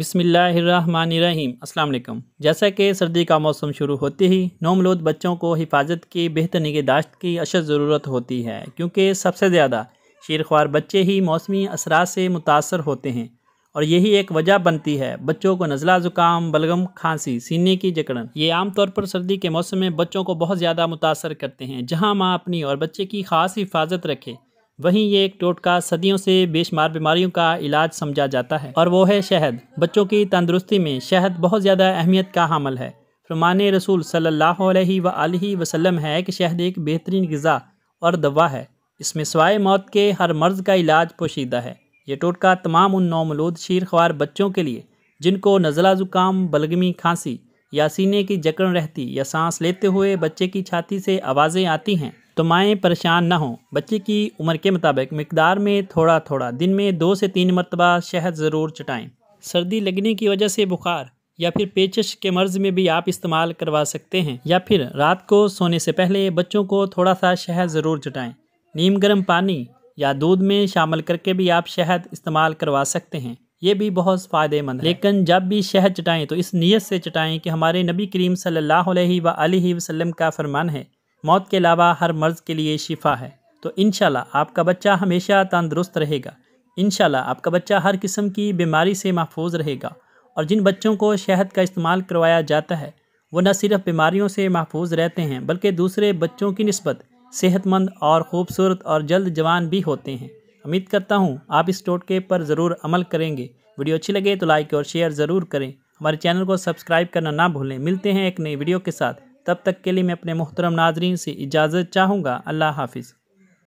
बिसमीम् अल्लाम जैसा कि सर्दी का मौसम शुरू होते ही नोमलोद बच्चों को हिफाजत की बेहतर निगहदाश्त की अशद ज़रूरत होती है क्योंकि सबसे ज़्यादा शेरखवार बच्चे ही मौसमी असरा से मुतासर होते हैं और यही एक वजह बनती है बच्चों को नज़ला ज़ुकाम बलगम खांसी सीने की जकड़न ये आमतौर पर सर्दी के मौसम में बच्चों को बहुत ज़्यादा मुतासर करते हैं जहाँ माँ अपनी और बच्चे की खास हिफाजत रखें वहीं ये एक टोटका सदियों से बेशुमार बीमारियों का इलाज समझा जाता है और वो है शहद बच्चों की तंदुरुस्ती में शहद बहुत ज़्यादा अहमियत का हामल है फरमान रसूल सल्लल्लाहु अलैहि व वसल्लम है कि शहद एक बेहतरीन गज़ा और दवा है इसमें सवाए मौत के हर मर्ज़ का इलाज पोशीदा है ये टोटका तमाम उन नौमलूद शीर बच्चों के लिए जिनको नज़ला ज़ुकाम बलगमी खांसी या सीने की जकड़ रहती या सांस लेते हुए बच्चे की छाती से आवाज़ें आती हैं तो माएँ परेशान ना हों बच्चे की उम्र के मुताबिक मकदार में थोड़ा थोड़ा दिन में दो से तीन मरतबा शहद ज़रूर चटाएँ सर्दी लगने की वजह से बुखार या फिर पेचश के मर्ज में भी आप इस्तेमाल करवा सकते हैं या फिर रात को सोने से पहले बच्चों को थोड़ा सा शहद ज़रूर चटाएँ नीम गर्म पानी या दूध में शामिल करके भी आप शहद इस्तेमाल करवा सकते हैं ये भी बहुत फ़ायदेमंद है लेकिन जब भी शहद चटाएँ तो इस नीयत से चटाएँ कि हमारे नबी करीम सल्लल्लाहु अलैहि वसल्लम का फरमान है मौत के अलावा हर मर्ज़ के लिए शिफा है तो इन आपका बच्चा हमेशा तंदुरुस्त रहेगा इन आपका बच्चा हर किस्म की बीमारी से महफूज रहेगा और जिन बच्चों को शहद का इस्तेमाल करवाया जाता है वो न सिर्फ बीमारियों से महफूज रहते हैं बल्कि दूसरे बच्चों की नस्बत सेहतमंद और ख़ूबसूरत और जल्द जवान भी होते हैं उम्मीद करता हूँ आप इस टोटके पर ज़रूर अमल करेंगे वीडियो अच्छी लगे तो लाइक और शेयर ज़रूर करें हमारे चैनल को सब्सक्राइब करना ना भूलें मिलते हैं एक नई वीडियो के साथ तब तक के लिए मैं अपने मोहतरम नाजरीन से इजाज़त चाहूँगा अल्लाह हाफिज़